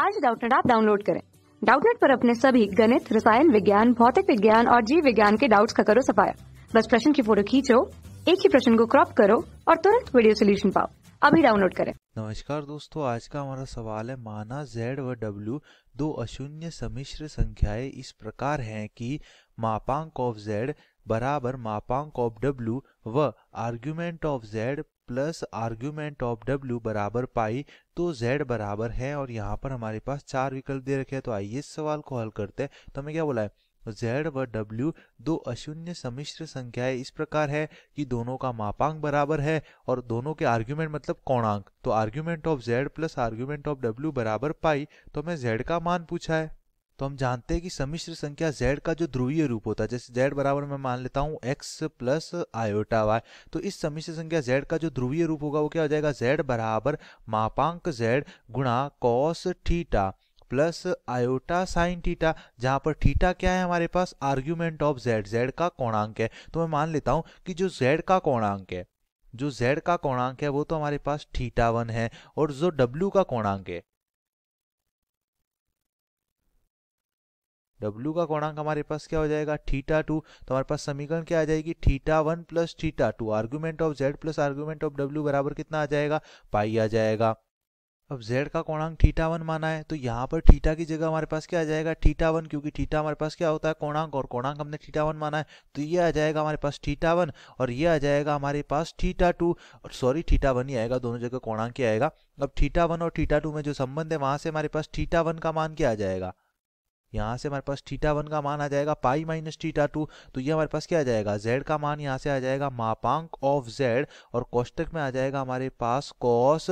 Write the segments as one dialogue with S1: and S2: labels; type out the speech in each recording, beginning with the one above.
S1: आज डाउटनेट आप डाउनलोड करें डाउटनेट पर अपने सभी गणित रसायन विज्ञान भौतिक विज्ञान और जीव विज्ञान के डाउट्स का करो सफाया बस प्रश्न की फोटो खींचो एक ही प्रश्न को क्रॉप करो और तुरंत वीडियो सोल्यूशन पाओ अभी डाउनलोड करें नमस्कार दोस्तों आज का हमारा सवाल है माना z व w दो अशून्य समिश्र संख्याएं इस प्रकार हैं कि मापांक ऑफ z बराबर मापांक ऑफ w व argument of z plus argument of w बराबर पाई तो z बराबर है और यहाँ पर हमारे पास चार विकल्प दे रखे हैं तो आइए इस सवाल को हल करते हैं तो हमें क्या बोला है z व w दो अशून्य समिश्र संख्याएं इस प्रकार है कि दोनों का मापांक बराबर है और दोनों के आर्ग्यूमेंट मतलब कोणांक तो argument of z plus argument of w बराबर पाई तो हमें z का मान पूछा है तो हम जानते हैं कि समिश्र संख्या z का जो ध्रुवीय रूप होता है जैसे z बराबर मैं मान लेता हूँ x प्लस आयोटा वाई तो इस समिश्र संख्या z का जो ध्रुवीय रूप होगा वो क्या हो जाएगा z बराबर मापांक z गुणा cos theta plus iota sine theta जहाँ पर थीटा क्या है हमारे पास आर्ग्यूमेंट ऑफ जेड जेड का कोणांक है तो मैं मान लेता हूँ कि जो जेड का कोणांक है जो जेड का कोणांक है वो तो हमारे पास थीटा वन है और जो डब्ल्यू का कोणांक है W का गुणांक हमारे पास क्या हो जाएगा थीटा टू तो हमारे पास समीकरण क्या आ जाएगी theta one plus theta two argument of Z plus argument of W बराबर कितना आ जाएगा पाई आ जाएगा अब z का कोणांक थीटा वन माना है तो यहाँ पर थीटा की जगह हमारे पास क्या आ जाएगा थीटा वन क्योंकि थीटा हमारे पास क्या होता है कोणांक और कोणांक हमने थीटा वन माना है तो ये आ जाएगा हमारे पास थीटा वन और ये आ जाएगा हमारे पास थीटा टू और सॉरी थीटा वन ही आएगा दोनों जगह कोणांक ही आएगा अब थीटा वन और थीटा टू में जो संबंध है वहां से हमारे पास थीटा वन का मान क्या आ जाएगा यहाँ से हमारे पास थीटा वन का मान आ जाएगा पाई माइनस थीटा टू तो ये हमारे पास क्या आ जाएगा जेड का मान यहाँ से आ जाएगा मापांक ऑफ जेड और कोष्टक में आ जाएगा हमारे पास cos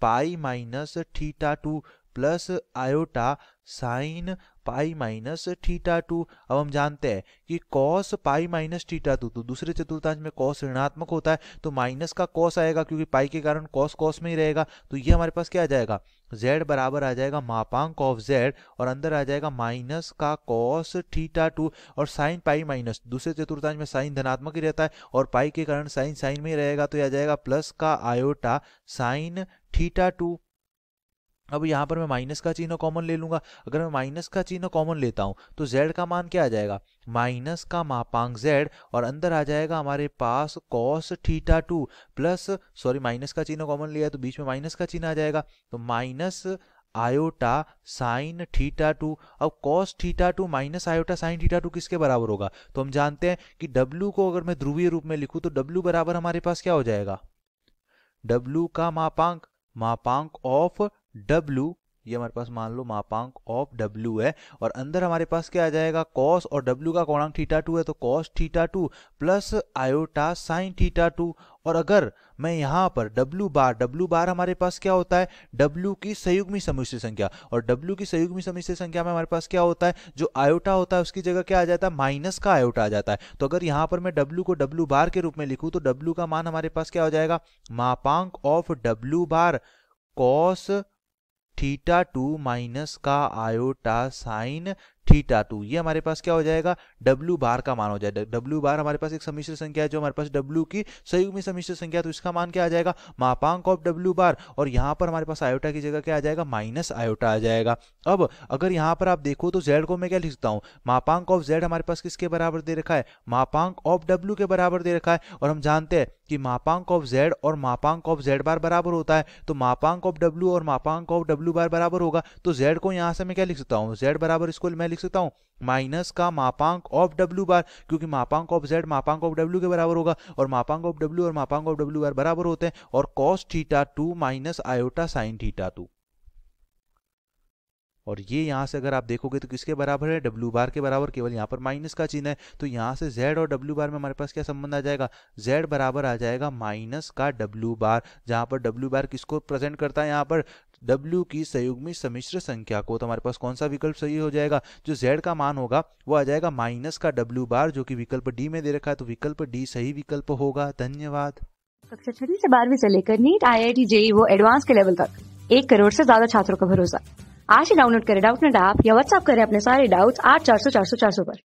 S1: pi minus theta two plus iota sine pi minus theta two अब हम जानते हैं कि cos pi minus theta two तो दूसरे चतुर्थांश में कॉस ऋणात्मक होता है तो माइनस का कॉस आएगा क्योंकि पाई के कारण कॉस कॉस में ही रहेगा तो ये हमारे पास क्या आ जाएगा z बराबर आ जाएगा मापांक ऑफ z और अंदर आ जाएगा माइनस का कॉस थीटा टू और साइन पाई माइनस दूसरे चतुर्थांश में साइन धनात्मक ही रहता है और पाई के कारण साइन साइन में रहेगा तो यह आ जाएगा प्लस का आयोटा साइन थीटा टू अब यहाँ पर मैं माइनस का चिन्ह कॉमन ले लूंगा अगर मैं माइनस का चिन्ह कॉमन लेता हूँ तो जेड का मान क्या आ जाएगा माइनस का मापांक जेड और अंदर आ जाएगा हमारे पास cos theta two plus sorry minus का चिन्ह कॉमन लिया तो बीच में माइनस का चिन्ह आ जाएगा तो minus iota sine theta two अब cos theta two minus iota sine theta two किसके बराबर होगा तो हम जानते हैं कि डब्ल्यू को अगर मैं ध्रुवीय रूप में लिखूँ तो डब्ल्यू बराबर हमारे पास क्या हो जाएगा डब्ल्यू का मापांक मापांक ऑफ W ये हमारे पास मान लो मापांक ऑफ W है और अंदर हमारे पास क्या आ जाएगा कॉस और W का कोणांक थीटा टू है तो cos theta two plus iota sine theta two और अगर मैं यहाँ पर W बार W बार हमारे पास क्या होता है W की संयुग्मी समुच्चय संख्या और W की संयुग्मी समुच्चय संख्या में हमारे पास क्या होता है जो आयोटा होता है उसकी जगह क्या आ जाता है माइनस का आयोटा आ जाता है तो अगर यहाँ पर मैं W को W बार के रूप में लिखूँ तो W का मान हमारे पास क्या हो जाएगा मापांक of W bar cos theta two minus का आयोटा साइन थीटा टू ये हमारे पास क्या हो जाएगा डब्ल्यू बार का मान हो जाएगा डब्ल्यू बार हमारे पास एक समिश्र संख्या है जो हमारे पास डब्ल्यू की संयुग्मी समिश्र संख्या तो इसका मान क्या आ जाएगा मापांक ऑफ डब्ल्यू बार और यहाँ पर हमारे पास आयोटा की जगह क्या आ जाएगा माइनस आयोटा आ जाएगा अब अगर यहाँ पर आप देखो तो जेड को मैं क्या लिखता हूँ मापांक ऑफ जेड हमारे पास किसके बराबर दे रखा है मापांक ऑफ डब्ल्यू के बराबर दे रखा है और हम जानते हैं कि मापांक ऑफ जेड और मापांक ऑफ जेड बार बराबर होता है तो मापांक ऑफ डब्ल्यू और मापांक ऑफ डब्ल्यू बार बराबर होगा तो जेड को यहाँ से मैं क्या लिख सकता हूँ जेड बराबर इसको मैं लिख सकता हूं माइनस का मापांक ऑफ डब्ल्यू बार क्योंकि मापांक ऑफ जेड मापांक ऑफ डब्ल्यू के बराबर होगा और मापांक ऑफ डब्ल्यू और मापांक ऑफ डब्ल्यू बार बराबर होते हैं और cos theta two minus iota sine theta two और ये यहां से अगर आप देखोगे तो किसके बराबर है डब्ल्यू बार के बराबर केवल यहां पर माइनस का चिन्ह है तो यहां से जेड और डब्ल्यू बार में हमारे पास क्या संबंध आ जाएगा जेड बराबर आ जाएगा माइनस का डब्ल्यू बार जहां पर डब्ल्यू बार किसको प्रेजेंट करता है यहां पर W की संयुग्मी समिश्र संख्या को तो हमारे पास कौन सा विकल्प सही हो जाएगा जो Z का मान होगा वो आ जाएगा माइनस का W बार जो कि विकल्प D में दे रखा है तो विकल्प D सही विकल्प होगा धन्यवाद कक्षा छठी से बारहवीं से लेकर NEET I I T JEE वो एडवांस के लेवल तक एक करोड़ से ज्यादा छात्रों का भरोसा आज ही डाउनलोड करें डाउट नेट ऐप या व्हाट्सअप करें अपने सारे डाउट आठ चार सौ चार सौ चार सौ पर